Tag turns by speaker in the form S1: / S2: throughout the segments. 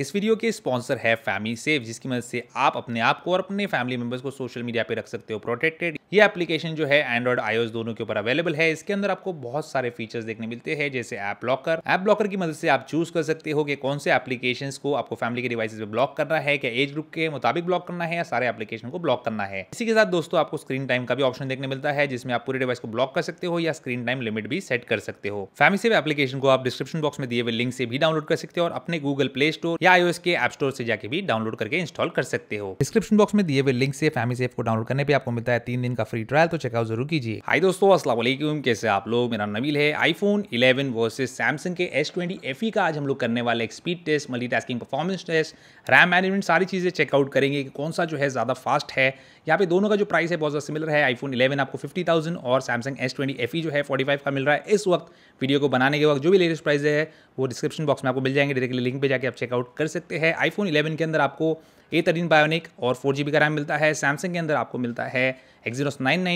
S1: इस वीडियो के स्पॉन्सर है फैमिली सेफ जिसकी मदद से आप अपने आप को और अपने फैमिली मेंबर्स को सोशल मीडिया पर रख सकते हो प्रोटेक्टेड ये एप्लीकेशन जो है एंड्रॉइड आईओएस दोनों के ऊपर अवेलेबल है इसके अंदर आपको बहुत सारे फीचर्स देखने मिलते हैं जैसे ऐप लॉकर ऐप लॉकर की मदद से आप चूज कर सकते हो कि कौन से एप्लीकेशन को आपको फैमिली के डिवाइस में ब्लॉक करना है क्या एज ग्रुप के मुताबिक ब्लॉक करना है या सारे एप्लीकेशन को ब्लॉक करना है इसी के साथ दोस्तों आपको स्क्रीन टाइम का भी ऑप्शन देखने मिलता है जिसमें आप पूरे डिवाइस को ब्लॉक कर सकते हो या स्क्रीन टाइम लिमिट भी सेट कर सकते हो फैमिली सेव एप्लीकेशन को आप डिस्क्रिप्शन बॉक्स में दिए हुए लिंक से भी डाउनलोड कर सकते हो और अपने गूगल प्ले स्टोर या आईओएस के एप स्टोर से जाके भी डाउनलोड करके इंस्टॉल कर सकते हो डिस्क्रिप्शन बॉक्स में दिए हुए लिंक से फैमिली सेव को डाउनलोड करने पर आपको मिलता है तीन दिन का फ्री ट्रायल तो चेकआउट जरूर कीजिए हाय दोस्तों असलम कैसे आप लोग मेरा नबील है आईफोन 11 वर्सेस सैमसंग के एस ट्वेंटी एफ का आज हम लोग करने वाले एक speed test multitasking performance test RAM management सारी चीज़ें चेकआउट करेंगे कि कौन सा जो है ज़्यादा फास्ट है यहाँ पे दोनों का जो प्राइस है बहुत ज़्यादा सिमिलर है आईफोन 11 आपको 50,000 और सैमसंग एस ट्वेंटी जो है 45 का मिल रहा है इस वक्त वीडियो को बनाने के वक्त जो भी लेटेस्ट प्राइस है वो डिस्क्रिप्शन बॉक्स में आपको मिल जाएंगे डायरेक्टली लिंक पे जाके आप चेकआउट कर सकते हैं आईफोन इलेवन के अंदर आपको ए थर्टीन बायोनिक और फोर का रैम मिलता है सैमसंग के अंदर आपको मिलता है एक्जीरोस नाइन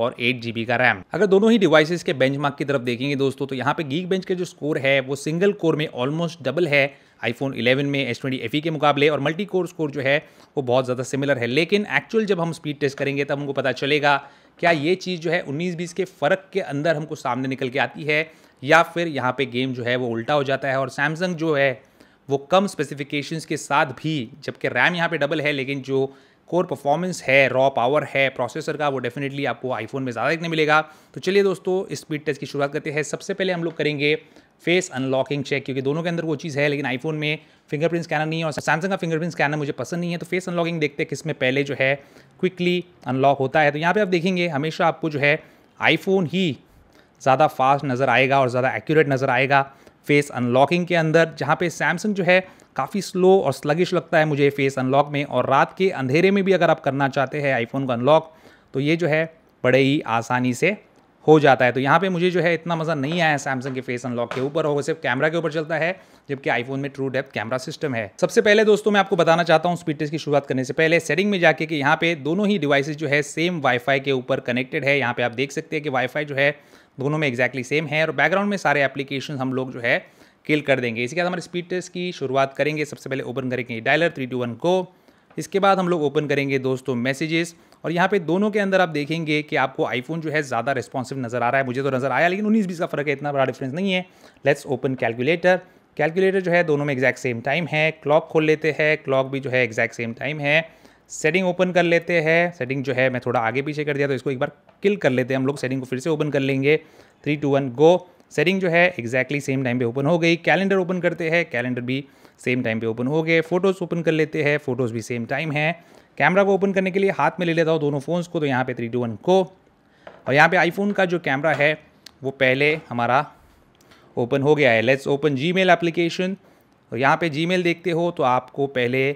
S1: और एट जी का रैम अगर दोनों ही डिवाइसेस के बेंचमार्क की तरफ देखेंगे दोस्तों तो यहाँ पे गीक बेंच के जो स्कोर है वो सिंगल कोर में ऑलमोस्ट डबल है आईफोन 11 में एस ट्वेंटी एफ के मुकाबले और मल्टी कोर स्कोर जो है वो बहुत ज़्यादा सिमिलर है लेकिन एक्चुअल जब हम स्पीड टेस्ट करेंगे तब हमको पता चलेगा क्या ये चीज़ जो है उन्नीस बीस के फ़र्क के अंदर हमको सामने निकल के आती है या फिर यहाँ पर गेम जो है वो उल्टा हो जाता है और सैमसंग जो है वो कम स्पेसिफिकेशंस के साथ भी जबकि रैम यहाँ पे डबल है लेकिन जो कोर परफॉर्मेंस है रॉ पावर है प्रोसेसर का वो डेफिनेटली आपको आईफोन में ज़्यादा देखने मिलेगा तो चलिए दोस्तों स्पीड टेस्ट की शुरुआत करते हैं सबसे पहले हम लोग करेंगे फेस अनलॉकिंग चेक क्योंकि दोनों के अंदर वो चीज़ है लेकिन आईफोन में फिंगरप्रिंट स्कैनर नहीं है और सैमसंग का फिंगरप्रिंट स्कैनर मुझे पसंद नहीं है तो फेस अनलॉकिंग देखते हैं किसमें पहले जो है क्विकली अनलॉक होता है तो यहाँ पर आप देखेंगे हमेशा आपको जो है आईफोन ही ज़्यादा फास्ट नज़र आएगा और ज़्यादा एक्यूरेट नज़र आएगा फेस अनलॉकिंग के अंदर जहाँ पे सैमसंग जो है काफ़ी स्लो और स्लगिश लगता है मुझे फेस अनलॉक में और रात के अंधेरे में भी अगर आप करना चाहते हैं आईफोन को अनलॉक तो ये जो है बड़े ही आसानी से हो जाता है तो यहाँ पे मुझे जो है इतना मज़ा नहीं आया सैमसंग के फेस अनलॉक के ऊपर और वो सिर्फ कैमरा के ऊपर चलता है जबकि आईफोन में ट्रू डेप्थ कैमरा सिस्टम है सबसे पहले दोस्तों मैं आपको बताना चाहता हूँ स्पीड टेस्ट की शुरुआत करने से पहले सेटिंग में जाके कि यहाँ पे दोनों ही डिवाइसेज जो है सेम वाईफाई के ऊपर कनेक्टेड है यहाँ पे आप देख सकते हैं कि वाईफाई जो है दोनों में एक्जैक्टली exactly सेम है और बैकग्राउंड में सारे एप्लीकेशन हम लोग जो है किल कर देंगे इसके बाद हमारे स्पीड टेस्ट की शुरुआत करेंगे सबसे पहले ओपन करेंगे डायलर थ्री टू वन को इसके बाद हम लोग ओपन करेंगे दोस्तों मैसेजेस और यहाँ पे दोनों के अंदर आप देखेंगे कि आपको आईफोन जो है ज़्यादा रिस्पॉन्सिव नज़र आ रहा है मुझे तो नज़र आया लेकिन उन्नीस बीस का फ़र्क है इतना बड़ा डिफरेंस नहीं है लेट्स ओपन कैलकुलेटर कैलकुलेटर जो है दोनों में एग्जैक्ट सेम टाइम है क्लॉक खोल लेते हैं क्लॉक भी जो है एग्जैक्ट सेम टाइम है सेटिंग ओपन कर लेते हैं सेटिंग जो है मैं थोड़ा आगे पीछे कर दिया तो इसको एक बार किल कर लेते हैं हम लोग सेटिंग को फिर से ओपन कर लेंगे three two one go setting जो है एग्जैक्टली सेम टाइम पे ओपन हो गई कैलेंडर ओपन करते हैं कैलेंडर भी सेम टाइम पे ओपन हो गए फोटोज़ ओपन कर लेते हैं फोटोज़ भी सेम टाइम है कैमरा को ओपन करने के लिए हाथ में ले लेता हूँ दोनों फ़ोन्स को तो यहाँ पे थ्री टू वन को और यहाँ पे आईफोन का जो कैमरा है वो पहले हमारा ओपन हो गया है let's open Gmail application और यहाँ पे जी देखते हो तो आपको पहले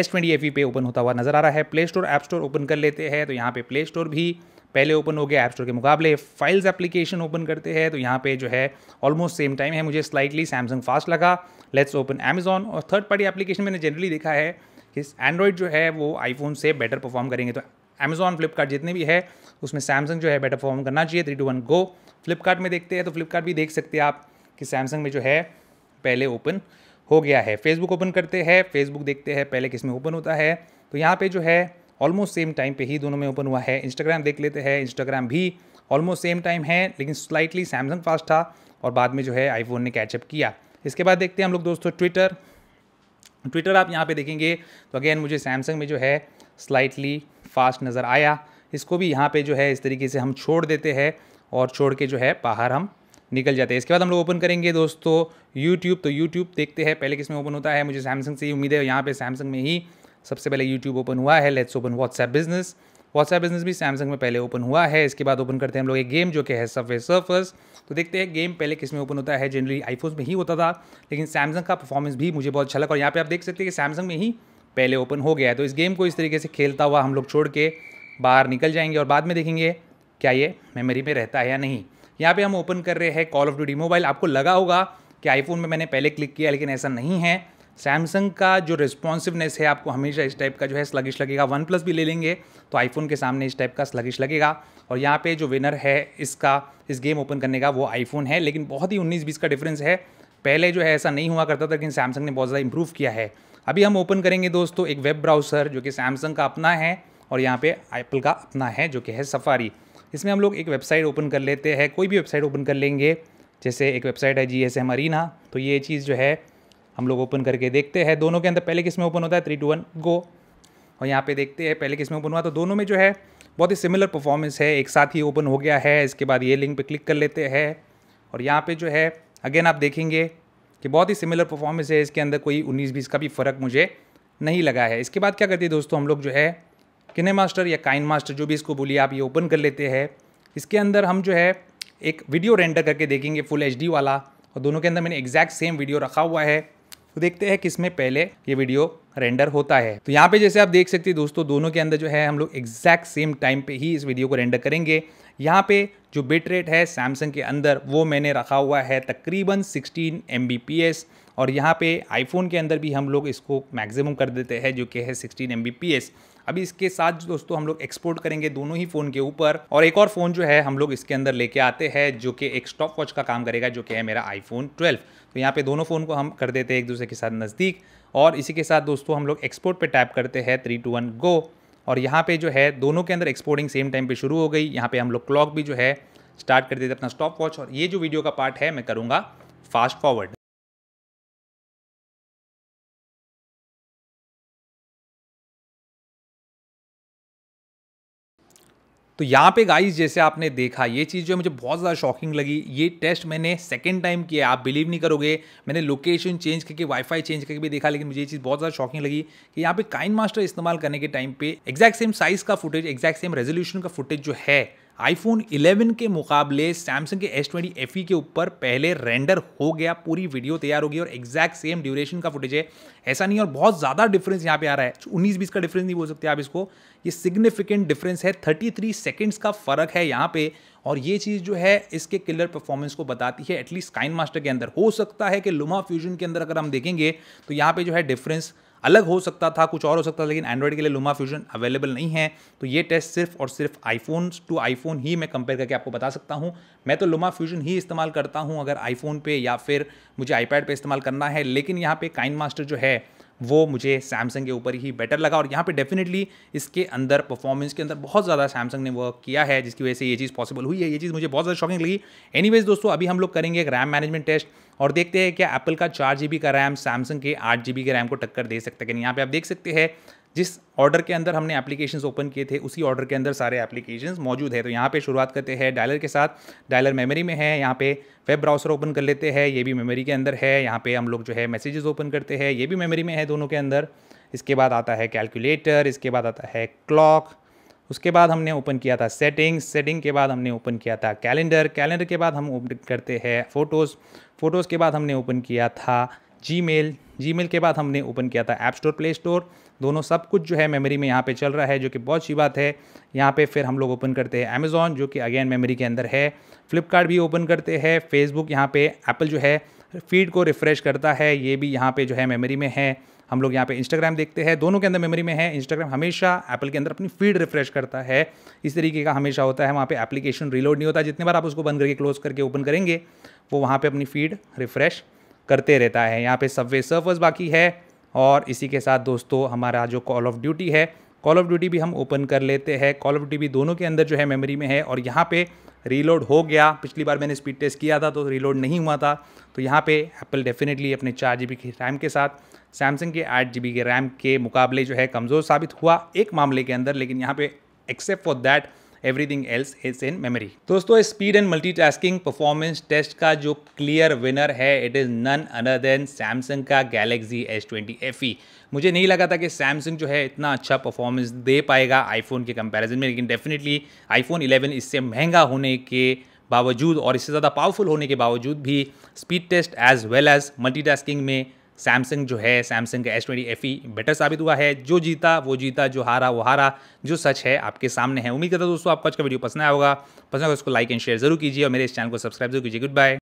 S1: एस ट्वेंटी एफ पे ओपन होता हुआ नज़र आ रहा है Play Store app store open कर लेते हैं तो यहाँ पे प्ले स्टोर भी पहले ओपन हो गया ऐप स्टोर के मुकाबले फाइल्स एप्लीकेशन ओपन करते हैं तो यहाँ पे जो है ऑलमोस्ट सेम टाइम है मुझे स्लाइटली सैमसंग फास्ट लगा लेट्स ओपन अमेजोन और थर्ड पार्टी एप्लीकेशन मैंने जनरली देखा है कि एंड्रॉयड जो है वो आईफोन से बेटर परफॉर्म करेंगे तो अमेजोन फ्लिपकार्ट जितने भी है उसमें सैमसंग जो है बेटर परफॉर्म करना चाहिए three two one go Flipkart में देखते हैं तो फ्लिपकार्ट भी देख सकते हैं आप कि सैमसंग में जो है पहले ओपन हो गया है फेसबुक ओपन करते हैं फेसबुक देखते हैं पहले किस में ओपन होता है तो यहाँ पे जो है ऑलमोस्ट सेम टाइम पे ही दोनों में ओपन हुआ है इंस्टाग्राम देख लेते हैं इंस्टाग्राम भी ऑलमोस्ट सेम टाइम है लेकिन स्लाइटली सैमसंग फास्ट था और बाद में जो है आईफोन ने कैचअप किया इसके बाद देखते हैं हम लोग दोस्तों ट्विटर ट्विटर आप यहाँ पे देखेंगे तो अगेन मुझे सैमसंग में जो है स्लाइटली फास्ट नज़र आया इसको भी यहाँ पे जो है इस तरीके से हम छोड़ देते हैं और छोड़ के जो है बाहर हम निकल जाते हैं इसके बाद हम लोग ओपन करेंगे दोस्तों यूट्यूब तो यूट्यूब देखते हैं पहले किस में ओपन होता है मुझे सैमसंग से ही उम्मीद है यहाँ पे सैमसंग में ही सबसे पहले यूट्यूब ओपन हुआ है let's open WhatsApp business WhatsApp business भी सैमसंग में पहले ओपन हुआ है इसके बाद ओपन करते हैं हम लोग एक गेम जो कि है सफे सर्फर्स तो देखते हैं गेम पहले किस में ओपन होता है जनरली आईफोन में ही होता था लेकिन सैमसंग का परफॉर्मेंस भी मुझे बहुत अच्छा लगा और यहाँ पे आप देख सकते हैं कि सैमसंग में ही पहले ओपन हो गया है तो इस गेम को इस तरीके से खेलता हुआ हम लोग छोड़ के बाहर निकल जाएंगे और बाद में देखेंगे क्या ये मेमोरी में रहता है या नहीं यहाँ पे हम ओपन कर रहे हैं कॉल ऑफ ड्यूटी मोबाइल आपको लगा होगा कि आईफोन में मैंने पहले क्लिक किया लेकिन ऐसा नहीं है सैमसंग का जो रिस्पॉन्सिवनेस है आपको हमेशा इस टाइप का जो है स्लगिश लगेगा वन प्लस भी ले लेंगे तो आईफोन के सामने इस टाइप का स्लगिश लगेगा और यहाँ पे जो विनर है इसका इस गेम ओपन करने का वो आईफोन है लेकिन बहुत ही उन्नीस बीस का डिफरेंस है पहले जो है ऐसा नहीं हुआ करता था लेकिन सैमसंग ने बहुत ज़्यादा इंप्रूव किया है अभी हम ओपन करेंगे दोस्तों एक वेब ब्राउज़र जो कि सैमसंग का अपना है और यहाँ पे एप्पल का अपना है जो कि है सफारी इसमें हम लोग एक वेबसाइट ओपन कर लेते हैं कोई भी वेबसाइट ओपन कर लेंगे जैसे एक वेबसाइट है जी एस एम अरीना तो ये चीज़ जो है हम लोग ओपन करके देखते हैं दोनों के अंदर पहले किस में ओपन होता है थ्री टू वन गो और यहाँ पे देखते हैं पहले किस में ओपन हुआ तो दोनों में जो है बहुत ही सिमिलर परफॉर्मेंस है एक साथ ही ओपन हो गया है इसके बाद ये लिंक पे क्लिक कर लेते हैं और यहाँ पे जो है अगेन आप देखेंगे कि बहुत ही सिमिलर परफॉर्मेंस है इसके अंदर कोई उन्नीस बीस का भी फ़र्क मुझे नहीं लगा है इसके बाद क्या करते हैं दोस्तों हम लोग जो है किने मास्टर या काइन मास्टर जो भी इसको बोलिए आप ये ओपन कर लेते हैं इसके अंदर हम जो है एक वीडियो रेंडर करके देखेंगे फुल एच वाला और दोनों के अंदर मैंने एग्जैक्ट सेम वीडियो रखा हुआ है तो देखते हैं किसमें पहले ये वीडियो रेंडर होता है तो यहाँ पे जैसे आप देख सकते हैं दोस्तों दोनों के अंदर जो है हम लोग एग्जैक्ट सेम टाइम पे ही इस वीडियो को रेंडर करेंगे यहाँ पे जो बिट रेट है सैमसंग के अंदर वो मैंने रखा हुआ है तकरीबन 16 एम और यहाँ पे आईफोन के अंदर भी हम लोग इसको मैक्सिमम कर देते हैं जो कि है सिक्सटीन एम अभी इसके साथ दोस्तों हम लोग एक्सपोर्ट करेंगे दोनों ही फ़ोन के ऊपर और एक और फ़ोन जो है हम लोग इसके अंदर लेके आते हैं जो कि एक स्टॉप वॉच का काम करेगा जो कि है मेरा आईफोन 12 तो यहाँ पे दोनों फ़ोन को हम कर देते हैं एक दूसरे के साथ नज़दीक और इसी के साथ दोस्तों हम लोग एक्सपोर्ट पे टैप करते हैं थ्री टू वन गो और यहाँ पर जो है दोनों के अंदर एक्सपोर्टिंग सेम टाइम पर शुरू हो गई यहाँ पर हम लोग क्लॉक भी जो है स्टार्ट कर देते अपना स्टॉप वॉच और ये जो वीडियो का पार्ट है मैं करूँगा फास्ट फॉरवर्ड तो यहाँ पे गाइस जैसे आपने देखा ये चीज़ जो मुझे बहुत ज़्यादा शॉकिंग लगी ये टेस्ट मैंने सेकेंड टाइम किया आप बिलीव नहीं करोगे मैंने लोकेशन चेंज करके वाईफाई चेंज करके भी देखा लेकिन मुझे ये चीज़ बहुत ज़्यादा शॉकिंग लगी कि यहाँ पे काइन मास्टर इस्तेमाल करने के टाइम पे एग्जैक्ट सेम साइज़ का फुटेज एग्जैक्ट सेम रेजोल्यूशन का फुटेज जो है आईफोन 11 के मुकाबले सैमसंग के एस ट्वेंटी एफ के ऊपर पहले रेंडर हो गया पूरी वीडियो तैयार होगी और एग्जैक्ट सेम ड्यूरेशन का फुटेज है ऐसा नहीं और बहुत ज़्यादा डिफरेंस यहाँ पे आ रहा है उन्नीस बीस का डिफरेंस नहीं बोल सकते आप इसको ये सिग्निफिकेंट डिफरेंस है थर्टी थ्री सेकेंड्स का फ़र्क है यहाँ पे और ये चीज़ जो है इसके किलर परफॉर्मेंस को बताती है एटलीस्ट काइन मास्टर के अंदर हो सकता है कि लुमा फ्यूजन के अंदर अगर हम देखेंगे तो यहाँ पे जो है डिफरेंस अलग हो सकता था कुछ और हो सकता था लेकिन एंड्रॉइड के लिए लुमा फ्यूजन अवेलेबल नहीं है तो ये टेस्ट सिर्फ और सिर्फ आईफोन टू आईफोन ही मैं कंपेयर करके आपको बता सकता हूँ मैं तो लुमा फ्यूजन ही इस्तेमाल करता हूँ अगर आईफोन पे या फिर मुझे आईपैड पे इस्तेमाल करना है लेकिन यहाँ पे काइन मास्टर जो है वो मुझे सैमसंग के ऊपर ही बेटर लगा और यहाँ पे डेफिनेटली इसके अंदर परफॉर्मेंस के अंदर बहुत ज़्यादा सैमसंग ने वर्क किया है जिसकी वजह से ये चीज़ पॉसिबल हुई है ये चीज़ मुझे बहुत ज़्यादा शॉकिंग लगी एनीवेज दोस्तों अभी हम लोग करेंगे एक रैम मैनेजमेंट टेस्ट और देखते हैं क्या एप्पल का चार जी का रैम सैमसंग के आठ जी के रैम को टक्कर दे सकते हैं यहाँ पर आप देख सकते हैं जिस ऑर्डर के अंदर हमने एप्लीकेशंस ओपन किए थे उसी ऑर्डर के अंदर सारे एप्लीकेशंस मौजूद है तो यहाँ पे शुरुआत करते हैं डायलर के साथ डायलर मेमोरी में है यहाँ पे वेब ब्राउजर ओपन कर लेते हैं ये भी मेमोरी के अंदर है यहाँ पे हम लोग जो है मैसेजेस ओपन करते हैं ये भी मेमोरी में है दोनों के अंदर इसके बाद आता है कैलकुलेटर इसके बाद आता है क्लॉक उसके बाद हमने ओपन किया था सेटिंग्स सेटिंग के बाद हमने ओपन किया था कैलेंडर कैलेंडर के बाद हम ओपन करते हैं फ़ोटोज़ फ़ोटोज़ के बाद हमने ओपन किया था जी मेल जी मेल के बाद हमने ओपन किया था ऐप स्टोर प्ले स्टोर दोनों सब कुछ जो है मेमोरी में यहाँ पे चल रहा है जो कि बहुत अच्छी बात है यहाँ पे फिर हम लोग ओपन करते हैं अमेज़ॉन जो कि अगेन मेमोरी के अंदर है फ्लिपकार्ट भी ओपन करते हैं फेसबुक यहाँ पे एप्पल जो है फीड को रिफ़्रेश करता है ये भी यहाँ पे जो है मेमोरी में है हम लोग यहाँ पे इंस्टाग्राम देखते हैं दोनों के अंदर मेमोरी में है इंस्टाग्राम हमेशा एप्पल के अंदर अपनी फीड रिफ्रेश करता है इस तरीके का हमेशा होता है वहाँ पे एप्लीकेशन रिलोड नहीं होता जितने बार आप उसको बंद करके क्लोज करके ओपन करेंगे वो वहाँ पर अपनी फीड रिफ्रेश करते रहता है यहाँ पे सबवे सर्फर्स बाकी है और इसी के साथ दोस्तों हमारा जो कॉल ऑफ ड्यूटी है कॉल ऑफ ड्यूटी भी हम ओपन कर लेते हैं कॉल ऑफ ड्यूटी भी दोनों के अंदर जो है मेमोरी में है और यहाँ पे रीलोड हो गया पिछली बार मैंने स्पीड टेस्ट किया था तो रीलोड नहीं हुआ था तो यहाँ पे एप्पल डेफिनेटली अपने चार जी के रैम के साथ सैमसंग के आठ जी के रैम के मुकाबले जो है कमज़ोर साबित हुआ एक मामले के अंदर लेकिन यहाँ पे except for that everything else is in memory दोस्तों speed and multitasking performance test का जो क्लियर विनर है it is none other than Samsung का Galaxy S twenty F E मुझे नहीं लगा था कि सैमसंग जो है इतना अच्छा परफॉर्मेंस दे पाएगा आईफोन के कंपैरिजन में लेकिन डेफिनेटली आईफोन 11 इससे महंगा होने के बावजूद और इससे ज़्यादा पावरफुल होने के बावजूद भी speed test as well as multitasking में सैमसंग जो है सैमसंग का S twenty F E better साबित हुआ है जो जीता वो जीता जो हारा वो हारा जो सच है आपके सामने है उम्मीद करता हूँ दोस्तों आपको आज का वीडियो पसंद आया होगा पसंद होगा तो उसको लाइक एंड शेयर जरूर कीजिए और मेरे इस चैनल को सब्सक्राइब जरूर कीजिए गुड बाय